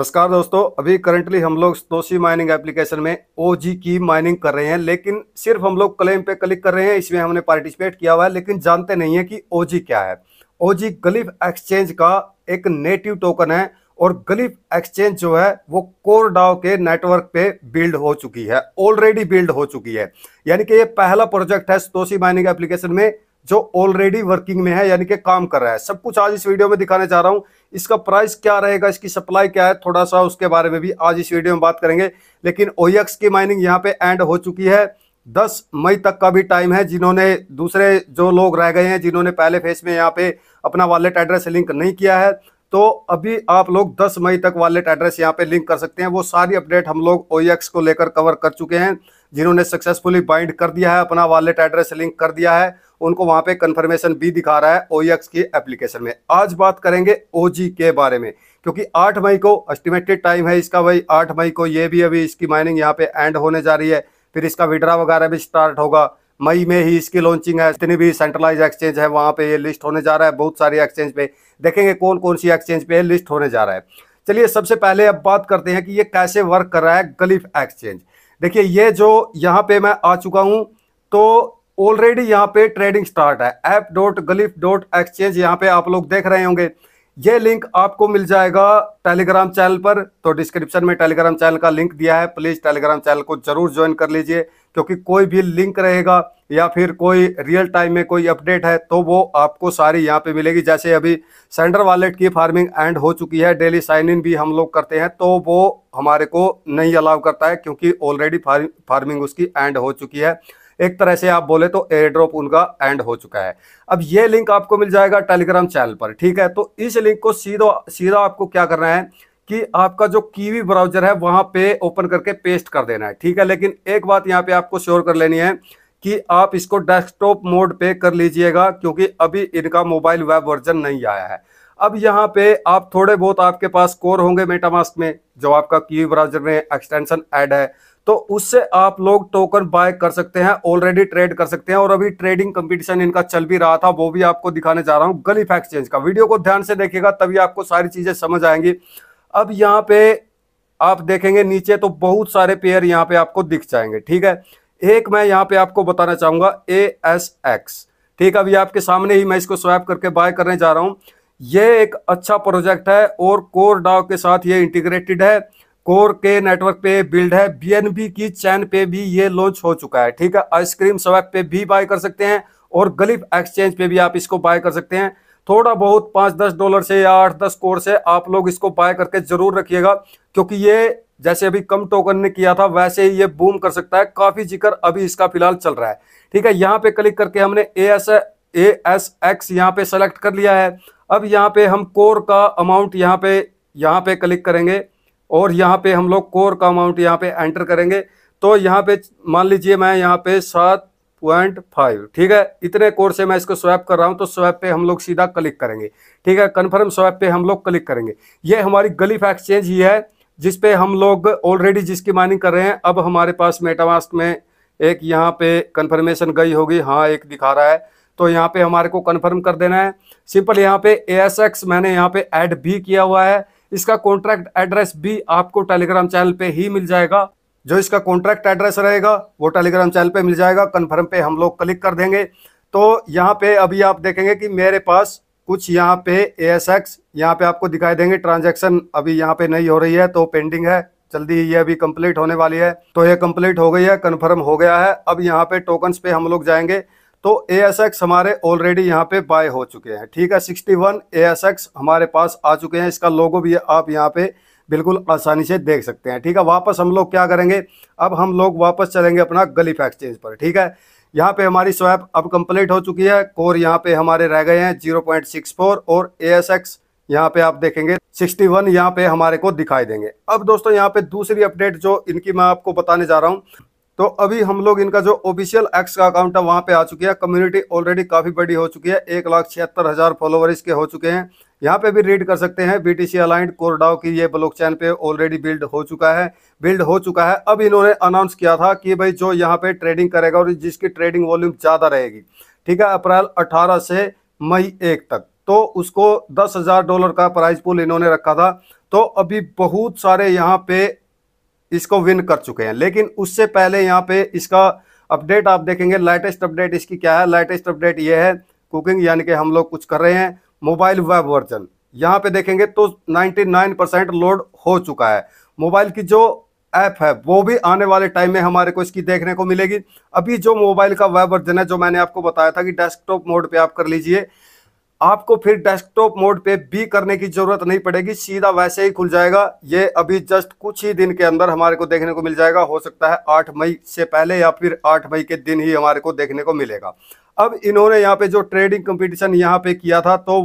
नमस्कार दोस्तों अभी करंटली हम लोग दोषी माइनिंग एप्लीकेशन में ओ की माइनिंग कर रहे हैं लेकिन सिर्फ हम लोग क्लेम पे क्लिक कर रहे हैं इसमें हमने पार्टिसिपेट किया हुआ है लेकिन जानते नहीं है कि ओ क्या है ओ जी गलिफ एक्सचेंज का एक नेटिव टोकन है और गलिफ एक्सचेंज जो है वो कोर डाव के नेटवर्क पे बिल्ड हो चुकी है ऑलरेडी बिल्ड हो चुकी है यानी कि ये पहला प्रोजेक्ट है तोशी माइनिंग एप्लीकेशन में जो ऑलरेडी वर्किंग में है यानी कि काम कर रहा है सब कुछ आज इस वीडियो में दिखाने जा रहा हूँ इसका प्राइस क्या रहेगा इसकी सप्लाई क्या है थोड़ा सा उसके बारे में भी आज इस वीडियो में बात करेंगे लेकिन ओएक्स e की माइनिंग यहाँ पे एंड हो चुकी है 10 मई तक का भी टाइम है जिन्होंने दूसरे जो लोग रह गए हैं जिन्होंने पहले फेस में यहाँ पे अपना वॉलेट एड्रेस लिंक नहीं किया है तो अभी आप लोग 10 मई तक वॉलेट एड्रेस यहाँ पे लिंक कर सकते हैं वो सारी अपडेट हम लोग ओ e को लेकर कवर कर चुके हैं जिन्होंने सक्सेसफुली बाइंड कर दिया है अपना वॉलेट एड्रेस लिंक कर दिया है उनको वहाँ पे कंफर्मेशन भी दिखा रहा है ओ e की एप्लीकेशन में आज बात करेंगे ओ के बारे में क्योंकि 8 मई को एस्टिमेटेड टाइम है इसका भाई 8 मई को ये भी अभी इसकी माइनिंग यहाँ पे एंड होने जा रही है फिर इसका विड्रा वगैरह भी स्टार्ट होगा मई में ही इसकी लॉन्चिंग है जितनी भी सेंट्रलाइज एक्सचेंज है वहाँ पे ये लिस्ट होने जा रहा है बहुत सारे एक्सचेंज पे देखेंगे कौन कौन सी एक्सचेंज पे लिस्ट होने जा रहा है चलिए सबसे पहले अब बात करते हैं कि ये कैसे वर्क कर रहा है गलिफ एक्सचेंज देखिए ये जो यहाँ पे मैं आ चुका हूँ तो ऑलरेडी यहाँ पे ट्रेडिंग स्टार्ट है app dot Glyph dot exchange यहाँ पे आप लोग देख रहे होंगे यह लिंक आपको मिल जाएगा टेलीग्राम चैनल पर तो डिस्क्रिप्शन में टेलीग्राम चैनल का लिंक दिया है प्लीज़ टेलीग्राम चैनल को जरूर ज्वाइन कर लीजिए क्योंकि कोई भी लिंक रहेगा या फिर कोई रियल टाइम में कोई अपडेट है तो वो आपको सारी यहाँ पे मिलेगी जैसे अभी सेंडर वॉलेट की फार्मिंग एंड हो चुकी है डेली साइन इन भी हम लोग करते हैं तो वो हमारे को नहीं अलाउ करता है क्योंकि ऑलरेडी फार्मिंग उसकी एंड हो चुकी है एक तरह से आप बोले तो एयर ड्रॉप उनका एंड हो चुका है अब ये लिंक आपको मिल जाएगा टेलीग्राम चैनल पर ठीक है तो इस लिंक को सीधा सीधा आपको क्या करना है कि आपका जो कीवी ब्राउजर है वहां पे ओपन करके पेस्ट कर देना है ठीक है लेकिन एक बात यहाँ पे आपको श्योर कर लेनी है कि आप इसको डेस्कटॉप मोड पे कर लीजिएगा क्योंकि अभी इनका मोबाइल वेब वर्जन नहीं आया है अब यहाँ पे आप थोड़े बहुत आपके पास कोर होंगे मेटामास्क में जो आपका कीवी ब्राउजर में एक्सटेंशन ऐड है तो उससे आप लोग टोकन बाय कर सकते हैं ऑलरेडी ट्रेड कर सकते हैं और अभी ट्रेडिंग कंपटीशन इनका चल भी रहा था वो भी आपको दिखाने जा रहा हूं गलीफ एक्सचेंज का वीडियो को ध्यान से देखिएगा तभी आपको सारी चीजें समझ आएंगी अब यहाँ पे आप देखेंगे नीचे तो बहुत सारे पेयर यहाँ पे आपको दिख जाएंगे ठीक है एक मैं यहाँ पे आपको बताना चाहूंगा ए एस एक्स ठीक है अभी आपके सामने ही मैं इसको स्वैप करके बाय करने जा रहा हूँ ये एक अच्छा प्रोजेक्ट है और कोर डाव के साथ ये इंटीग्रेटेड है कोर के नेटवर्क पे बिल्ड है बीएनबी की चैन पे भी ये लॉन्च हो चुका है ठीक है आइसक्रीम स्वैप पे भी बाय कर सकते हैं और गलिफ एक्सचेंज पे भी आप इसको बाय कर सकते हैं थोड़ा बहुत पांच दस डॉलर से या आठ दस कोर से आप लोग इसको बाय करके जरूर रखिएगा क्योंकि ये जैसे अभी कम टोकन ने किया था वैसे ही ये बूम कर सकता है काफ़ी जिक्र अभी इसका फिलहाल चल रहा है ठीक है यहाँ पे क्लिक करके हमने A S A S X यहाँ पे सेलेक्ट कर लिया है अब यहाँ पे हम कोर का अमाउंट यहाँ पे यहाँ पे क्लिक करेंगे और यहाँ पे हम लोग कोर का अमाउंट यहाँ पे एंटर करेंगे तो यहाँ पे मान लीजिए मैं यहाँ पे सात पॉइंट फाइव ठीक है इतने कोर से मैं इसको स्वैप कर रहा हूँ तो स्वैप पे हम लोग सीधा क्लिक करेंगे ठीक है कन्फर्म स्वैप पे हम लोग क्लिक करेंगे ये हमारी गलीफ एक्सचेंज ही है जिसपे हम लोग ऑलरेडी जिसकी माइनिंग कर रहे हैं अब हमारे पास मेटावास्क में एक यहाँ पे कन्फर्मेशन गई होगी हाँ एक दिखा रहा है तो यहाँ पे हमारे को कन्फर्म कर देना है सिंपल यहाँ पे ए मैंने यहाँ पे एड भी किया हुआ है इसका कॉन्ट्रैक्ट एड्रेस भी आपको टेलीग्राम चैनल पे ही मिल जाएगा जो इसका कॉन्ट्रैक्ट एड्रेस रहेगा वो टेलीग्राम चैनल पे मिल जाएगा कन्फर्म पे हम लोग क्लिक कर देंगे तो यहाँ पे अभी आप देखेंगे कि मेरे पास कुछ यहाँ पे ए एस एक्स यहाँ पे आपको दिखाई देंगे ट्रांजेक्शन अभी यहाँ पे नहीं हो रही है तो पेंडिंग है जल्दी ये अभी कंप्लीट होने वाली है तो ये कंप्लीट हो गई है कन्फर्म हो गया है अब यहाँ पे टोकन्स पे हम लोग जाएंगे तो ए एस एक्स हमारे ऑलरेडी यहाँ पे बाय हो चुके हैं ठीक है sixty one A S X हमारे पास आ चुके हैं इसका लोगो भी आप यहाँ पे बिल्कुल आसानी से देख सकते हैं ठीक है वापस हम लोग क्या करेंगे अब हम लोग वापस चलेंगे अपना गलीफ एक्सचेंज पर ठीक है यहाँ पे हमारी स्वैप अब कंप्लीट हो चुकी है कोर यहाँ पे हमारे रह गए हैं जीरो पॉइंट सिक्स फोर और ए एस एक्स यहाँ पे आप देखेंगे सिक्सटी वन यहाँ पे हमारे को दिखाई देंगे अब दोस्तों यहाँ पे दूसरी अपडेट जो इनकी मैं आपको बताने जा रहा हूँ तो अभी हम लोग इनका जो ऑफिशियल एक्स का अकाउंट है वहां पे आ चुकी है कम्युनिटी ऑलरेडी काफी बड़ी हो चुकी है एक लाख छिहत्तर हजार फॉलोवर इसके हो चुके हैं यहाँ पे भी रीड कर सकते हैं बी टी सी अलाइंट कोरडाओ की ये ब्लॉकचेन पे ऑलरेडी बिल्ड हो चुका है बिल्ड हो चुका है अब इन्होंने अनाउंस किया था कि भाई जो यहाँ पे ट्रेडिंग करेगा और जिसकी ट्रेडिंग वॉल्यूम ज़्यादा रहेगी ठीक है अप्रैल अठारह से मई एक तक तो उसको दस हज़ार डॉलर का प्राइस पुल इन्होंने रखा था तो अभी बहुत सारे यहाँ पे इसको विन कर चुके हैं लेकिन उससे पहले यहाँ पे इसका अपडेट आप देखेंगे लेटेस्ट अपडेट इसकी क्या है लेटेस्ट अपडेट ये है कुकिंग यानी कि हम लोग कुछ कर रहे हैं मोबाइल वेब वर्जन यहाँ पे देखेंगे तो 99 परसेंट लोड हो चुका है मोबाइल की जो ऐप है वो भी आने वाले टाइम में हमारे को इसकी देखने को मिलेगी अभी जो मोबाइल का वेब वर्जन है जो मैंने आपको बताया था कि डेस्कटॉप मोड पे आप कर लीजिए आपको फिर डेस्कटॉप मोड पे भी करने की ज़रूरत नहीं पड़ेगी सीधा वैसे ही खुल जाएगा ये अभी जस्ट कुछ ही दिन के अंदर हमारे को देखने को मिल जाएगा हो सकता है आठ मई से पहले या फिर आठ मई के दिन ही हमारे को देखने को मिलेगा अब इन्होंने यहाँ पे जो ट्रेडिंग कंपटीशन यहाँ पे किया था तो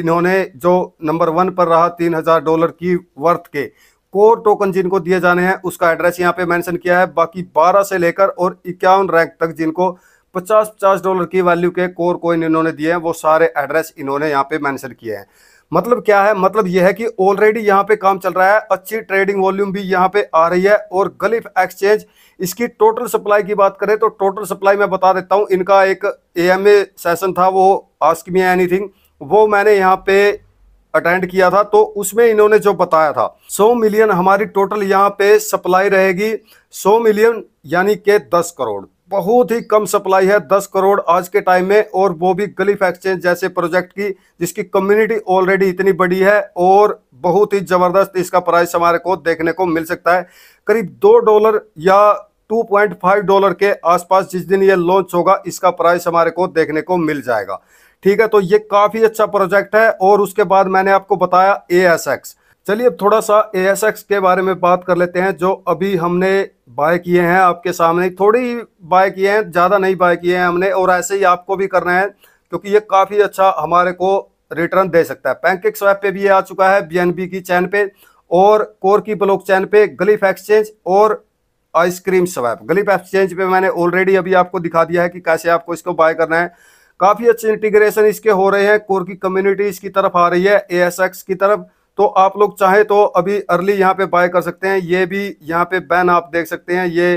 इन्होंने जो नंबर वन पर रहा तीन हज़ार डॉलर की वर्थ के कोर टोकन जिनको दिए जाने हैं उसका एड्रेस यहाँ पे मैंशन किया है बाकी बारह से लेकर और इक्यावन रैंक तक जिनको पचास पचास डॉलर की वैल्यू के कोर कोइन इन्होंने दिए हैं वो सारे एड्रेस इन्होंने यहाँ पे मैंशन किए हैं मतलब क्या है मतलब यह है कि ऑलरेडी यहाँ पे काम चल रहा है अच्छी ट्रेडिंग वॉल्यूम भी यहाँ पे आ रही है और गलिफ एक्सचेंज इसकी टोटल सप्लाई की बात करें तो टोटल सप्लाई मैं बता देता हूँ इनका एक ए सेशन था वो आस्क मी एनीथिंग वो मैंने यहाँ पे अटेंड किया था तो उसमें इन्होंने जो बताया था सौ मिलियन हमारी टोटल यहाँ पे सप्लाई रहेगी सौ मिलियन यानी के दस करोड़ बहुत ही कम सप्लाई है दस करोड़ आज के टाइम में और वो भी गलीफ एक्सचेंज जैसे प्रोजेक्ट की जिसकी कम्युनिटी ऑलरेडी इतनी बड़ी है और बहुत ही ज़बरदस्त इसका प्राइस हमारे को देखने को मिल सकता है करीब दो डॉलर या 2.5 डॉलर के आसपास जिस दिन ये लॉन्च होगा इसका प्राइस हमारे को देखने को मिल जाएगा ठीक है तो ये काफ़ी अच्छा प्रोजेक्ट है और उसके बाद मैंने आपको बताया ए एस एक्स चलिए अब थोड़ा सा ए के बारे में बात कर लेते हैं जो अभी हमने बाय किए हैं आपके सामने थोड़ी ही बाय किए हैं ज़्यादा नहीं बाय किए हैं हमने और ऐसे ही आपको भी करना है क्योंकि ये काफ़ी अच्छा हमारे को रिटर्न दे सकता है पैंकेक स्वैप पे भी ये आ चुका है बी की चैन पे और कोर की ब्लॉक चैन पे गलीफ एक्सचेंज और आइसक्रीम स्वैप गलीफ एक्सचेंज पे मैंने ऑलरेडी अभी आपको दिखा दिया है कि कैसे आपको इसको बाय करना है काफ़ी अच्छे इंटीग्रेशन इसके हो रहे हैं कोर की कम्युनिटी इसकी तरफ आ रही है ए की तरफ तो आप लोग चाहे तो अभी अर्ली यहाँ पे बाय कर सकते हैं ये भी यहाँ पे बैन आप देख सकते हैं ये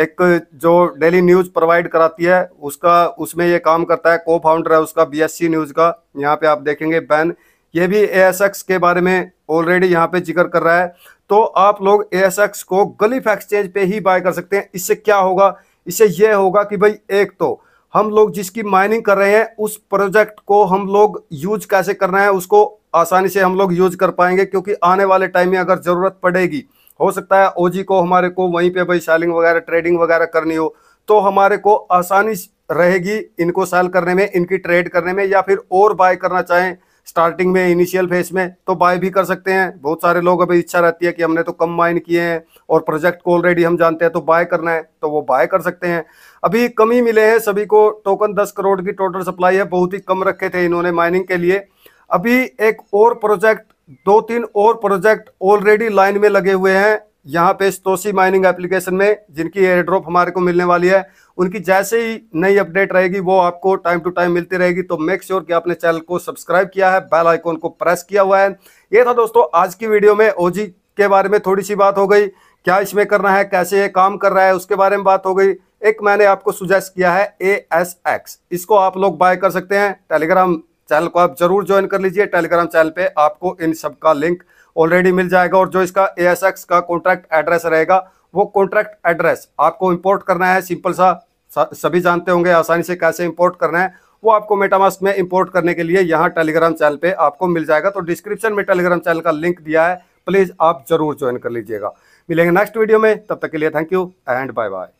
एक जो डेली न्यूज़ प्रोवाइड कराती है उसका उसमें ये काम करता है को फाउंडर है उसका बीएससी न्यूज़ का यहाँ पे आप देखेंगे बैन ये भी एएसएक्स के बारे में ऑलरेडी यहाँ पे जिक्र कर रहा है तो आप लोग एएसएक्स को गलीफ एक्सचेंज पे ही बाय कर सकते हैं इससे क्या होगा इससे यह होगा कि भाई एक तो हम लोग जिसकी माइनिंग कर रहे हैं उस प्रोजेक्ट को हम लोग यूज कैसे कर रहे हैं उसको आसानी से हम लोग यूज कर पाएंगे क्योंकि आने वाले टाइम में अगर ज़रूरत पड़ेगी हो सकता है ओजी को हमारे को वहीं पे भाई सेलिंग वगैरह ट्रेडिंग वगैरह करनी हो तो हमारे को आसानी रहेगी इनको सेल करने में इनकी ट्रेड करने में या फिर और बाय करना चाहें स्टार्टिंग में इनिशियल फेज में तो बाय भी कर सकते हैं बहुत सारे लोग अभी इच्छा रहती है कि हमने तो कम माइन किए हैं और प्रोजेक्ट को ऑलरेडी हम जानते हैं तो बाय करना है तो वो बाय कर सकते हैं अभी कम ही मिले हैं सभी को टोकन दस करोड़ की टोटल सप्लाई है बहुत ही कम रखे थे इन्होंने माइनिंग के लिए अभी एक और प्रोजेक्ट दो तीन और प्रोजेक्ट ऑलरेडी लाइन में लगे हुए हैं यहाँ पे स्तोसी माइनिंग एप्लीकेशन में जिनकी एयर ड्रॉप हमारे को मिलने वाली है उनकी जैसे ही नई अपडेट रहेगी वो आपको टाइम टू टाइम मिलती रहेगी तो मेक श्योर sure कि आपने चैनल को सब्सक्राइब किया है बेल आइकॉन को प्रेस किया हुआ है ये था दोस्तों आज की वीडियो में ओजी के बारे में थोड़ी सी बात हो गई क्या इसमें करना है कैसे ये काम कर रहा है उसके बारे में बात हो गई एक मैंने आपको सुजेस्ट किया है ए एस एक्स इसको आप लोग बाय कर सकते हैं टेलीग्राम चैनल को आप जरूर ज्वाइन कर लीजिए टेलीग्राम चैनल पर आपको इन सब का लिंक ऑलरेडी मिल जाएगा और जो इसका ए का कॉन्ट्रैक्ट एड्रेस रहेगा वो कॉन्ट्रैक्ट एड्रेस आपको इम्पोर्ट करना है सिंपल सा सभी जानते होंगे आसानी से कैसे इम्पोर्ट करना है वो आपको मेटामास्क में इंपोर्ट करने के लिए यहाँ टेलीग्राम चैनल पे आपको मिल जाएगा तो डिस्क्रिप्शन में टेलीग्राम चैनल का लिंक दिया है प्लीज़ आप जरूर ज्वाइन कर लीजिएगा मिलेंगे नेक्स्ट वीडियो में तब तक के लिए thank you and bye bye